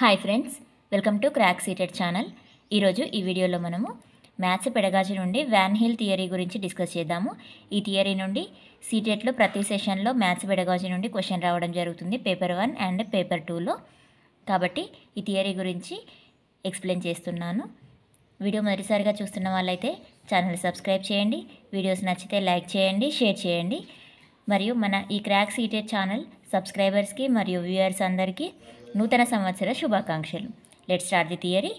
hi friends welcome to crack CTET channel ఈరోజు ఈ వీడియోలో మనము మ్యాథ్స్ పెడగాజి నుండి వ్యాన్ హిల్ థియరీ గురించి డిస్కస్ చేద్దాము ఈ థియరీ నుండి సీటెట్లో ప్రతి సెషన్లో మ్యాథ్స్ పెడగాచి నుండి క్వశ్చన్ రావడం జరుగుతుంది పేపర్ వన్ అండ్ పేపర్ టూలో కాబట్టి ఈ థియరీ గురించి ఎక్స్ప్లెయిన్ చేస్తున్నాను వీడియో మొదటిసారిగా చూస్తున్న వాళ్ళైతే ఛానల్ సబ్స్క్రైబ్ చేయండి వీడియోస్ నచ్చితే లైక్ చేయండి షేర్ చేయండి మరియు మన ఈ క్రాక్ సీటెడ్ ఛానల్ సబ్స్క్రైబర్స్కి మరియు వ్యూయర్స్ అందరికీ నూతన సంవత్సర శుభాకాంక్షలు let start the theory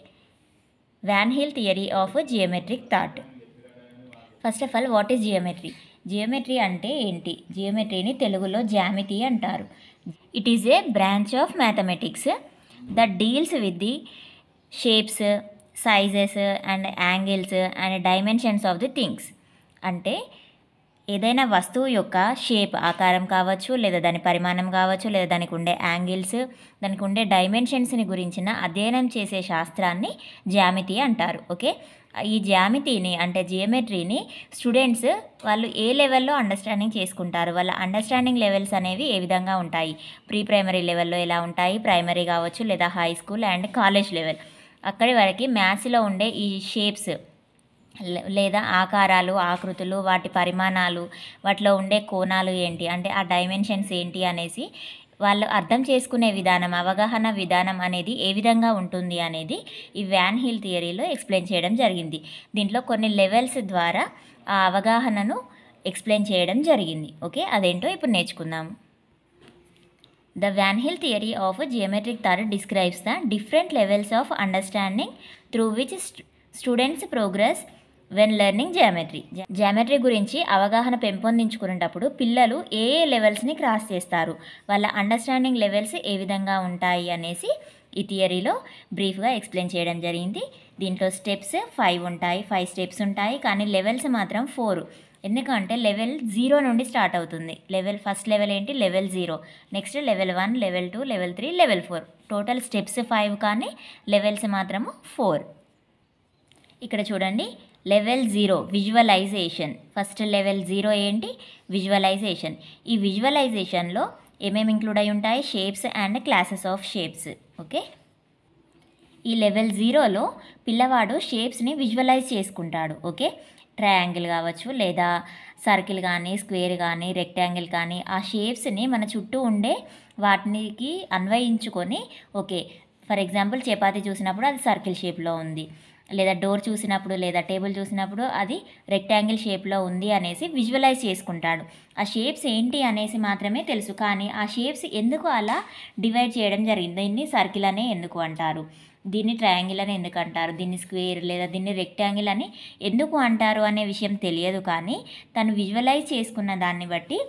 van Hiele theory of geometric thought first of all what is geometry geometry అంటే ఏంటి జియోమెట్రీని తెలుగులో జ్యామితి అంటారు it is a branch of mathematics that deals with the shapes sizes and angles and dimensions of the things అంటే ఏదైనా వస్తువు యొక్క షేప్ ఆకారం కావచ్చు లేదా దాని పరిమాణం కావచ్చు లేదా దానికి ఉండే యాంగిల్స్ దానికి ఉండే డైమెన్షన్స్ని గురించిన అధ్యయనం చేసే శాస్త్రాన్ని జ్యామితి అంటారు ఓకే ఈ జ్యామితిని అంటే జియోమెట్రీని స్టూడెంట్స్ వాళ్ళు ఏ లెవెల్లో అండర్స్టాండింగ్ చేసుకుంటారు వాళ్ళ అండర్స్టాండింగ్ లెవెల్స్ అనేవి ఏ విధంగా ఉంటాయి ప్రీ ప్రైమరీ లెవెల్లో ఎలా ఉంటాయి ప్రైమరీ కావచ్చు లేదా high school and college level అక్కడి వరకు మ్యాథ్స్లో ఉండే ఈ షేప్స్ లేదా ఆకారాలు ఆకృతులు వాటి పరిమాణాలు వాటిలో ఉండే కోణాలు ఏంటి అంటే ఆ డైమెన్షన్స్ ఏంటి అనేసి వాళ్ళు అర్థం చేసుకునే విధానం అవగాహన విధానం అనేది ఏ విధంగా ఉంటుంది అనేది ఈ వ్యాన్ హిల్ థియరీలో ఎక్స్ప్లెయిన్ చేయడం జరిగింది దీంట్లో కొన్ని లెవెల్స్ ద్వారా ఆ అవగాహనను ఎక్స్ప్లెయిన్ చేయడం జరిగింది ఓకే అదేంటో ఇప్పుడు నేర్చుకుందాము the van Hiele theory of geometric thought describes the different levels of understanding through which students progress when learning geometry geometry గురించి అవగాహన పెంపొందించుకునేటప్పుడు పిల్లలు ఏ ఏ లెవెల్స్ని క్రాస్ చేస్తారు వాళ్ళ అండర్స్టాండింగ్ లెవెల్స్ ఏ విధంగా ఉంటాయి అనేసి ఈ థియరీలో బ్రీఫ్గా ఎక్స్ప్లెయిన్ చేయడం జరిగింది దీంట్లో స్టెప్స్ ఫైవ్ ఉంటాయి ఫైవ్ స్టెప్స్ ఉంటాయి కానీ లెవెల్స్ మాత్రం ఫోర్ ఎందుకంటే లెవెల్ జీరో నుండి స్టార్ట్ అవుతుంది లెవెల్ ఫస్ట్ లెవెల్ ఏంటి level zero next level one level two level three level four total steps five కానీ లెవెల్స్ మాత్రము ఫోర్ ఇక్కడ చూడండి level zero visualisation first level zero ఏంటి విజువలైజేషన్ ఈ విజువలైజేషన్లో ఏమేమి ఇంక్లూడ్ అయి ఉంటాయి shapes and classes of shapes okay ఈ లెవెల్ జీరోలో పిల్లవాడు షేప్స్ని విజువలైజ్ చేసుకుంటాడు ఓకే ట్రయాంగిల్ కావచ్చు లేదా సర్కిల్ కానీ స్క్వేర్ కానీ రెక్టాంగిల్ కానీ ఆ షేప్స్ని మన చుట్టూ ఉండే వాటికి అన్వయించుకొని ఓకే ఫర్ ఎగ్జాంపుల్ చపాతి చూసినప్పుడు అది సర్కిల్ షేప్లో ఉంది లేదా డోర్ చూసినప్పుడు లేదా టేబుల్ చూసినప్పుడు అది రెక్టాంగిల్ షేప్లో ఉంది అనేసి విజువలైజ్ చేసుకుంటాడు ఆ షేప్స్ ఏంటి అనేసి మాత్రమే తెలుసు కానీ ఆ షేప్స్ ఎందుకు అలా డివైడ్ చేయడం జరిగింది దీన్ని సర్కిల్ అనే ఎందుకు అంటారు దీన్ని ట్రయాంగిల్ అని ఎందుకు అంటారు దీన్ని స్క్వేర్ లేదా దీన్ని రెక్టాంగిల్ అని ఎందుకు అంటారు అనే విషయం తెలియదు కానీ తను విజువలైజ్ చేసుకున్న దాన్ని బట్టి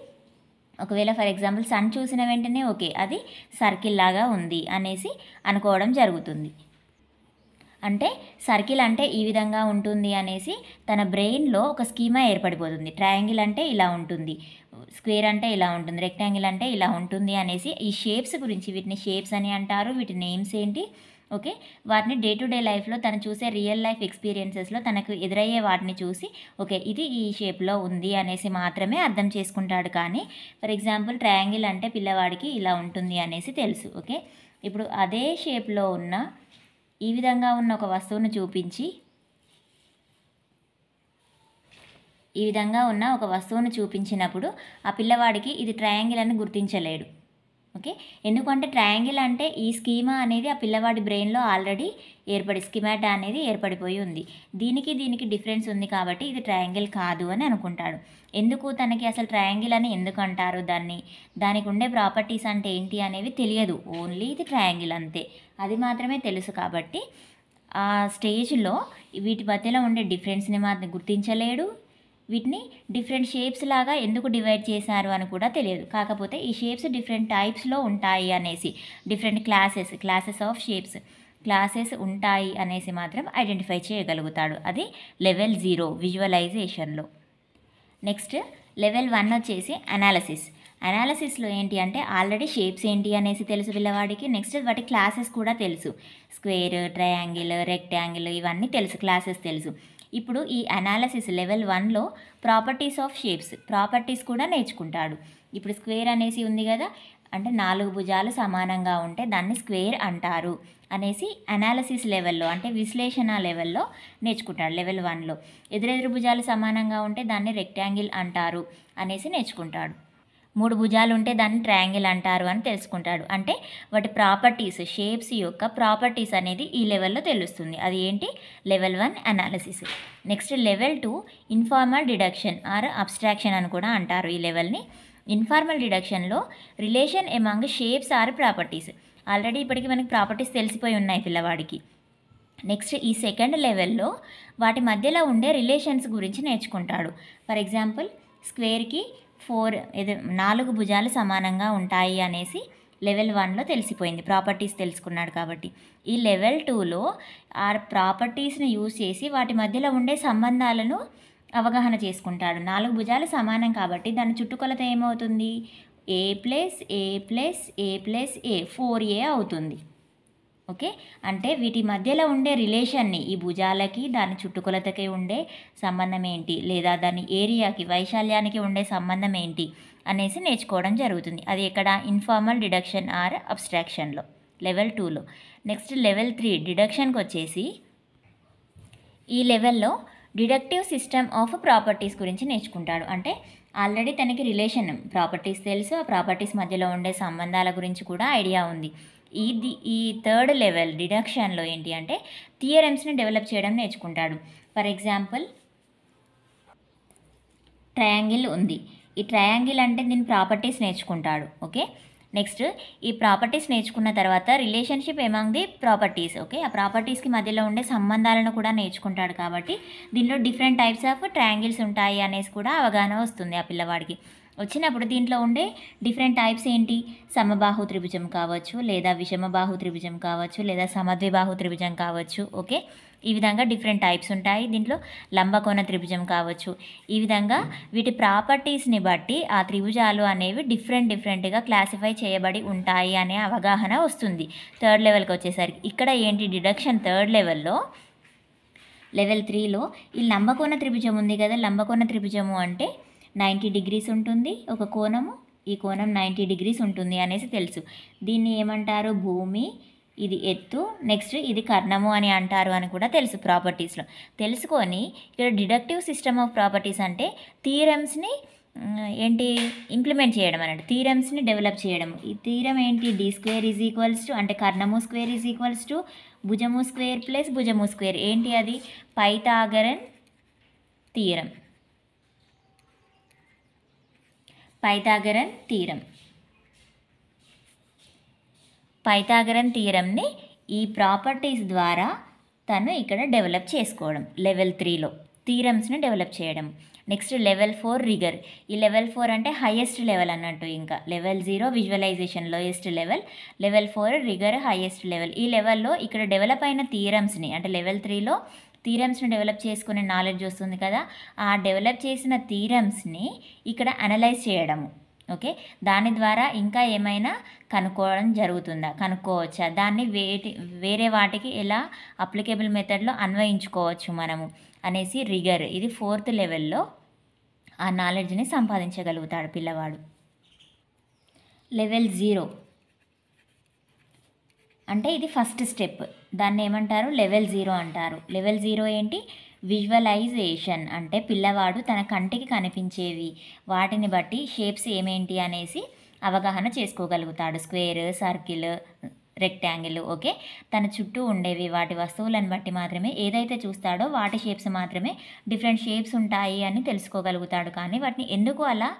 ఒకవేళ ఫర్ ఎగ్జాంపుల్ సన్ చూసిన వెంటనే ఓకే అది సర్కిల్ లాగా ఉంది అనేసి అనుకోవడం జరుగుతుంది అంటే సర్కిల్ అంటే ఈ విధంగా ఉంటుంది అనేసి తన బ్రెయిన్లో ఒక స్కీమా ఏర్పడిపోతుంది ట్రయాంగిల్ అంటే ఇలా ఉంటుంది స్క్వేర్ అంటే ఇలా ఉంటుంది రెక్టాంగిల్ అంటే ఇలా ఉంటుంది అనేసి ఈ షేప్స్ గురించి వీటిని షేప్స్ అని అంటారు వీటి నేమ్స్ ఏంటి ఓకే వాటిని డే టు డే లైఫ్లో తను చూసే రియల్ లైఫ్ ఎక్స్పీరియన్సెస్లో తనకు ఎదురయ్యే వాటిని చూసి ఓకే ఇది ఈ షేప్లో ఉంది అనేసి మాత్రమే అర్థం చేసుకుంటాడు కానీ ఫర్ ఎగ్జాంపుల్ ట్రయాంగిల్ అంటే పిల్లవాడికి ఇలా ఉంటుంది అనేసి తెలుసు ఓకే ఇప్పుడు అదే షేప్లో ఉన్న ఈ విధంగా ఉన్న ఒక వస్తువును చూపించి ఈ విధంగా ఉన్న ఒక వస్తువును చూపించినప్పుడు ఆ పిల్లవాడికి ఇది ట్రయాంగిల్ అని గుర్తించలేడు ఓకే ఎందుకంటే ట్రయాంగిల్ అంటే ఈ స్కీమా అనేది ఆ పిల్లవాడి బ్రెయిన్లో ఆల్రెడీ ఏర్పడి స్కిమాటా అనేది ఏర్పడిపోయి ఉంది దీనికి దీనికి డిఫరెన్స్ ఉంది కాబట్టి ఇది ట్రయాంగిల్ కాదు అని అనుకుంటాడు ఎందుకు తనకి అసలు ట్రయాంగిల్ అని ఎందుకు అంటారు దాన్ని దానికి ఉండే ప్రాపర్టీస్ అంటే ఏంటి అనేవి తెలియదు ఓన్లీ ఇది ట్రయాంగిల్ అంతే అది మాత్రమే తెలుసు కాబట్టి ఆ స్టేజ్లో వీటి మధ్యలో ఉండే డిఫరెన్స్ని మాత్రం గుర్తించలేడు వీటిని డిఫరెంట్ షేప్స్ లాగా ఎందుకు డివైడ్ చేశారు అని కూడా తెలియదు కాకపోతే ఈ షేప్స్ డిఫరెంట్ టైప్స్లో ఉంటాయి అనేసి different classes classes of shapes classes ఉంటాయి అనేసి మాత్రం ఐడెంటిఫై చేయగలుగుతాడు అది లెవెల్ జీరో విజువలైజేషన్లో నెక్స్ట్ లెవెల్ వన్ వచ్చేసి అనాలసిస్ అనాలసిస్లో ఏంటి అంటే ఆల్రెడీ షేప్స్ ఏంటి అనేసి తెలుసు పిల్లవాడికి నెక్స్ట్ వాటి క్లాసెస్ కూడా తెలుసు స్క్వేర్ ట్రయాంగిల్ రెక్టాంగిల్ ఇవన్నీ తెలుసు క్లాసెస్ తెలుసు ఇప్పుడు ఈ అనాలసిస్ లెవెల్ వన్లో ప్రాపర్టీస్ ఆఫ్ షేప్స్ ప్రాపర్టీస్ కూడా నేర్చుకుంటాడు ఇప్పుడు స్క్వేర్ అనేసి ఉంది కదా అంటే నాలుగు భుజాలు సమానంగా ఉంటే దాన్ని స్క్వేర్ అంటారు అనేసి అనాలసిస్ లెవెల్లో అంటే విశ్లేషణ లెవెల్లో నేర్చుకుంటాడు లెవెల్ వన్లో ఎదురెదురు భుజాలు సమానంగా ఉంటే దాన్ని రెక్టాంగిల్ అంటారు అనేసి నేర్చుకుంటాడు మూడు భుజాలు ఉంటే దాన్ని ట్రయాంగిల్ అంటారు అని తెలుసుకుంటాడు అంటే వాటి ప్రాపర్టీస్ షేప్స్ యొక్క ప్రాపర్టీస్ అనేది ఈ లెవెల్లో తెలుస్తుంది అది ఏంటి level one analysis next level two informal deduction or abstraction అని కూడా అంటారు ఈ లెవెల్ని ఇన్ఫార్మల్ డిడక్షన్లో relation among shapes or properties already ఇప్పటికి మనకి ప్రాపర్టీస్ తెలిసిపోయి ఉన్నాయి పిల్లవాడికి నెక్స్ట్ ఈ సెకండ్ లెవెల్లో వాటి మధ్యలో ఉండే రిలేషన్స్ గురించి నేర్చుకుంటాడు ఫర్ ఎగ్జాంపుల్ స్క్వేర్కి ఫోర్ ఏదో నాలుగు భుజాలు సమానంగా ఉంటాయి అనేసి లెవెల్ వన్లో తెలిసిపోయింది ప్రాపర్టీస్ తెలుసుకున్నాడు కాబట్టి ఈ లెవెల్ టూలో ఆ ప్రాపర్టీస్ని యూజ్ చేసి వాటి మధ్యలో ఉండే సంబంధాలను అవగాహన చేసుకుంటాడు నాలుగు భుజాలు సమానం కాబట్టి దాని చుట్టుకొలత ఏమవుతుంది a plus a plus a plus a four a అవుతుంది ఓకే అంటే వీటి మధ్యలో ఉండే రిలేషన్ని ఈ భుజాలకి దాని చుట్టుకొలతకి ఉండే సంబంధం ఏంటి లేదా దాని ఏరియాకి వైశాల్యానికి ఉండే సంబంధం ఏంటి అనేసి నేర్చుకోవడం జరుగుతుంది అది ఎక్కడ ఇన్ఫార్మల్ డిడక్షన్ ఆర్ అబ్స్ట్రాక్షన్లో లెవెల్ టూలో నెక్స్ట్ లెవెల్ త్రీ డిడక్షన్కి వచ్చేసి ఈ లెవెల్లో డిడక్టివ్ సిస్టమ్ ఆఫ్ ప్రాపర్టీస్ గురించి నేర్చుకుంటాడు అంటే ఆల్రెడీ తనకి రిలేషన్ ప్రాపర్టీస్ తెలుసు ఆ ప్రాపర్టీస్ మధ్యలో ఉండే సంబంధాల గురించి కూడా ఐడియా ఉంది ఈ ఈ థర్డ్ లెవెల్ డిడక్షన్లో ఏంటి అంటే థియరమ్స్ని డెవలప్ చేయడం నేర్చుకుంటాడు ఫర్ ఎగ్జాంపుల్ ట్రయాంగిల్ ఉంది ఈ ట్రయాంగిల్ అంటే దీని ప్రాపర్టీస్ నేర్చుకుంటాడు ఓకే నెక్స్ట్ ఈ ప్రాపర్టీస్ నేర్చుకున్న తర్వాత relationship among the properties okay ఆ ప్రాపర్టీస్కి మధ్యలో ఉండే సంబంధాలను కూడా నేర్చుకుంటాడు కాబట్టి దీనిలో డిఫరెంట్ టైప్స్ ఆఫ్ ట్రయాంగిల్స్ ఉంటాయి అనేసి కూడా అవగాహన వస్తుంది ఆ పిల్లవాడికి వచ్చినప్పుడు దీంట్లో ఉండే డిఫరెంట్ టైప్స్ ఏంటి సమబాహు త్రిభుజం కావచ్చు లేదా విషమబాహు త్రిభుజం కావచ్చు లేదా సమద్విబాహు త్రిభుజం కావచ్చు ఓకే ఈ విధంగా డిఫరెంట్ టైప్స్ ఉంటాయి దీంట్లో లంబకోణ త్రిభుజం కావచ్చు ఈ విధంగా వీటి ప్రాపర్టీస్ని బట్టి ఆ త్రిభుజాలు అనేవి డిఫరెంట్ డిఫరెంట్గా క్లాసిఫై చేయబడి ఉంటాయి అనే అవగాహన వస్తుంది థర్డ్ లెవెల్కి వచ్చేసరికి ఇక్కడ ఏంటి డిడక్షన్ థర్డ్ లెవెల్లో లెవెల్ త్రీలో ఈ లంబకోణ త్రిభుజం ఉంది కదా లంబకోణ త్రిభుజము అంటే నైంటీ డిగ్రీస్ ఉంటుంది ఒక కోణము ఈ కోణం నైంటీ డిగ్రీస్ ఉంటుంది అనేసి తెలుసు దీన్ని ఏమంటారు భూమి ఇది ఎత్తు నెక్స్ట్ ఇది కర్ణము అని అంటారు అని కూడా తెలుసు ప్రాపర్టీస్లో తెలుసుకొని ఇక్కడ డిడక్టివ్ సిస్టమ్ ఆఫ్ ప్రాపర్టీస్ అంటే థీరమ్స్ని ఏంటి ఇంప్లిమెంట్ చేయడం అన్నట్టు థీరమ్స్ని డెవలప్ చేయడం ఈ థీరం ఏంటి D square is equals to అంటే కర్ణము స్క్వేర్ ఈజ్ ఈక్వల్స్ టు భుజము స్క్వేర్ ప్లస్ భుజము స్క్వేర్ ఏంటి అది Pythagorean theorem Pythagorean theorem Pythagorean తీరంని ఈ ప్రాపర్టీస్ ద్వారా తను ఇక్కడ డెవలప్ చేసుకోవడం లెవెల్ త్రీలో థీరమ్స్ని డెవలప్ చేయడం నెక్స్ట్ లెవెల్ ఫోర్ రిగర్ ఈ లెవెల్ ఫోర్ అంటే హయ్యెస్ట్ లెవెల్ అన్నట్టు ఇంకా level zero visualisation lowest level level four rigour highest level ఈ లెవెల్లో ఇక్కడ డెవలప్ అయిన థీరమ్స్ని అంటే లెవెల్ త్రీలో థీరమ్స్ని డెవలప్ చేసుకునే నాలెడ్జ్ వస్తుంది కదా ఆ డెవలప్ చేసిన థీరమ్స్ని ఇక్కడ అనలైజ్ చేయడము ఓకే దాని ద్వారా ఇంకా ఏమైనా కనుక్కోవడం జరుగుతుందా కనుక్కోవచ్చా దాన్ని వేటి వేరే వాటికి ఎలా అప్లికేబుల్ మెథడ్లో అన్వయించుకోవచ్చు మనము అనేసి రిగర్ ఇది ఫోర్త్ లెవెల్లో ఆ నాలెడ్జ్ని సంపాదించగలుగుతాడు పిల్లవాడు లెవెల్ జీరో అంటే ఇది ఫస్ట్ స్టెప్ దాన్ని ఏమంటారు లెవెల్ జీరో అంటారు లెవెల్ జీరో ఏంటి విజువలైజేషన్ అంటే పిల్లవాడు తన కంటికి కనిపించేవి వాటిని బట్టి షేప్స్ ఏమేంటి అనేసి అవగాహన చేసుకోగలుగుతాడు స్క్వేర్ సర్కిల్ రెక్టాంగిల్ ఓకే తన చుట్టూ ఉండేవి వాటి వస్తువులను బట్టి మాత్రమే ఏదైతే చూస్తాడో వాటి షేప్స్ మాత్రమే డిఫరెంట్ షేప్స్ ఉంటాయి అని తెలుసుకోగలుగుతాడు కానీ వాటిని ఎందుకు అలా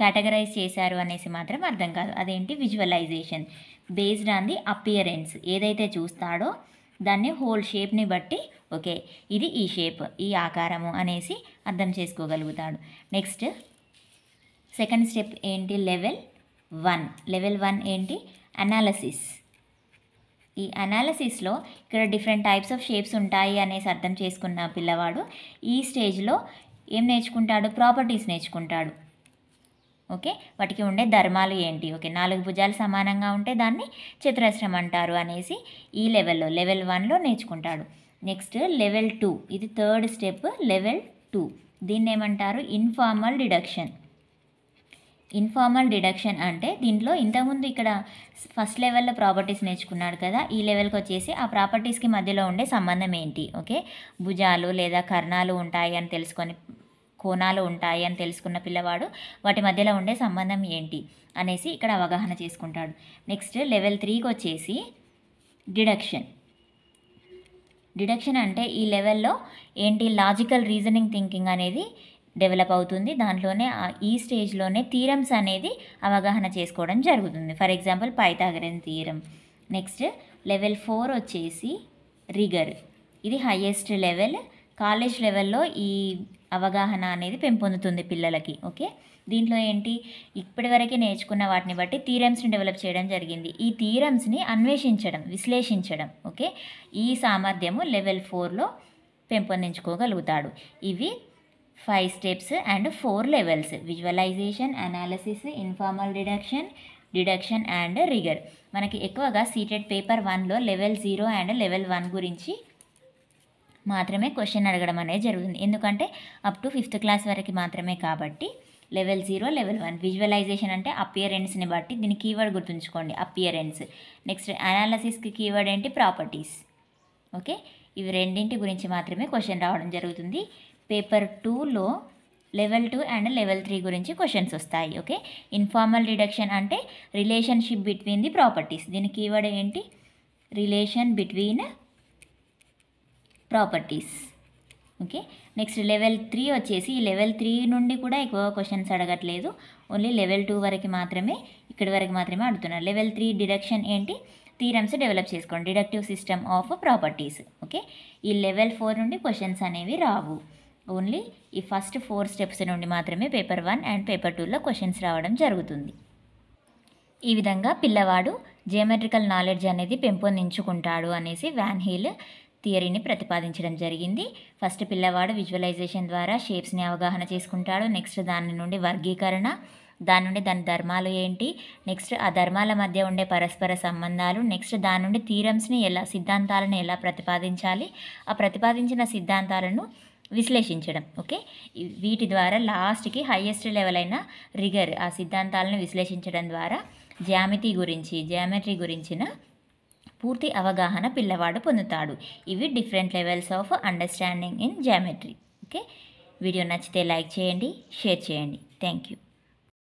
కేటగరైజ్ చేశారు అనేసి మాత్రం అర్థం కాదు అదేంటి visualisation based on the appearance ఏదైతే చూస్తాడో దాన్ని హోల్ షేప్ని బట్టి ఓకే ఇది ఈ షేప్ ఈ ఆకారము అనేసి అర్థం చేసుకోగలుగుతాడు నెక్స్ట్ సెకండ్ స్టెప్ ఏంటి లెవెల్ వన్ లెవెల్ వన్ ఏంటి అనాలసిస్ ఈ అనాలసిస్లో ఇక్కడ డిఫరెంట్ టైప్స్ ఆఫ్ షేప్స్ ఉంటాయి అనేసి అర్థం చేసుకున్న పిల్లవాడు ఈ స్టేజ్లో ఏం నేర్చుకుంటాడు ప్రాపర్టీస్ నేర్చుకుంటాడు ఓకే వాటికి ఉండే ధర్మాలు ఏంటి ఓకే నాలుగు భుజాలు సమానంగా ఉంటే దాన్ని చతురస్రం అంటారు అనేసి ఈ లెవెల్లో లెవెల్ వన్లో నేర్చుకుంటాడు నెక్స్ట్ లెవెల్ టూ ఇది థర్డ్ స్టెప్ లెవెల్ టూ దీన్ని ఏమంటారు ఇన్ఫార్మల్ డిడక్షన్ ఇన్ఫార్మల్ డిడక్షన్ అంటే దీంట్లో ఇంతకుముందు ఇక్కడ ఫస్ట్ లెవెల్లో ప్రాపర్టీస్ నేర్చుకున్నాడు కదా ఈ లెవెల్కి వచ్చేసి ఆ ప్రాపర్టీస్కి మధ్యలో ఉండే సంబంధం ఏంటి ఓకే భుజాలు లేదా కర్ణాలు ఉంటాయి అని తెలుసుకొని కోణాలు ఉంటాయి అని తెలుసుకున్న పిల్లవాడు వాటి మధ్యలో ఉండే సంబంధం ఏంటి అనేసి ఇక్కడ అవగాహన చేసుకుంటాడు నెక్స్ట్ లెవెల్ త్రీకి వచ్చేసి డిడక్షన్ డిడక్షన్ అంటే ఈ లెవెల్లో ఏంటి లాజికల్ రీజనింగ్ థింకింగ్ అనేది డెవలప్ అవుతుంది దాంట్లోనే ఈ స్టేజ్లోనే థీరమ్స్ అనేది అవగాహన చేసుకోవడం జరుగుతుంది for example Pythagorean theorem next level four వచ్చేసి రిగర్ ఇది హయ్యెస్ట్ లెవెల్ కాలేజ్ లెవెల్లో ఈ అవగాహన అనేది పెంపొందుతుంది పిల్లలకి ఓకే దీంట్లో ఏంటి ఇప్పటివరకే నేర్చుకున్న వాటిని బట్టి థీరమ్స్ని డెవలప్ చేయడం జరిగింది ఈ థీరమ్స్ని అన్వేషించడం విశ్లేషించడం ఓకే ఈ సామర్థ్యము లెవెల్ ఫోర్లో పెంపొందించుకోగలుగుతాడు ఇవి five steps and four levels visualisation analysis informal deduction deduction and rigour మనకి ఎక్కువగా సీటెడ్ పేపర్ వన్లో level zero and level one గురించి మాత్రమే క్వశ్చన్ అడగడం అనేది జరుగుతుంది ఎందుకంటే అప్ టు ఫిఫ్త్ క్లాస్ వరకు మాత్రమే కాబట్టి level zero level one visualisation అంటే అపియరెన్స్ని బట్టి దీని కీవర్డ్ గుర్తుంచుకోండి అపియరెన్స్ నెక్స్ట్ అనాలసిస్కి కీవర్డ్ ఏంటి ప్రాపర్టీస్ ఓకే ఇవి రెండింటి గురించి మాత్రమే క్వశ్చన్ రావడం జరుగుతుంది పేపర్ టూలో level two and level three గురించి క్వశ్చన్స్ వస్తాయి ఓకే ఇన్ఫార్మల్ డిడక్షన్ అంటే రిలేషన్షిప్ బిట్వీన్ ది ప్రాపర్టీస్ దీని కీవర్డ్ ఏంటి relation between properties okay next level three వచ్చేసి లెవెల్ త్రీ నుండి కూడా ఎక్కువ క్వశ్చన్స్ అడగట్లేదు ఓన్లీ లెవెల్ టూ వరకు మాత్రమే ఇక్కడి వరకు మాత్రమే అడుగుతున్నారు లెవెల్ త్రీ డిడక్షన్ ఏంటి థీరమ్స్ డెవలప్ చేసుకోండి deductive system of properties okay ఈ లెవెల్ ఫోర్ నుండి క్వశ్చన్స్ అనేవి రావు ఓన్లీ ఈ ఫస్ట్ ఫోర్ స్టెప్స్ నుండి మాత్రమే పేపర్ వన్ అండ్ పేపర్ టూలో క్వశ్చన్స్ రావడం జరుగుతుంది ఈ విధంగా పిల్లవాడు జియోమెట్రికల్ నాలెడ్జ్ అనేది పెంపొందించుకుంటాడు అనేసి వ్యాన్ హీల్ థియరీని ప్రతిపాదించడం జరిగింది ఫస్ట్ పిల్లవాడు విజువలైజేషన్ ద్వారా షేప్స్ని అవగాహన చేసుకుంటాడు నెక్స్ట్ దాని నుండి వర్గీకరణ దాని నుండి దాని ధర్మాలు ఏంటి నెక్స్ట్ ఆ ధర్మాల మధ్య ఉండే పరస్పర సంబంధాలు నెక్స్ట్ దాని నుండి థీరమ్స్ని ఎలా సిద్ధాంతాలను ఎలా ప్రతిపాదించాలి ఆ ప్రతిపాదించిన సిద్ధాంతాలను విశ్లేషించడం ఓకే వీటి ద్వారా లాస్ట్కి హయ్యెస్ట్ లెవెల్ అయిన రిగర్ ఆ సిద్ధాంతాలను విశ్లేషించడం ద్వారా జ్యామితి గురించి జ్యామెట్రీ గురించిన పూర్తి అవగాహన పిల్లవాడు పొందుతాడు ఇవి different levels of understanding in geometry okay video నచ్చితే లైక్ చేయండి షేర్ చేయండి థ్యాంక్ యూ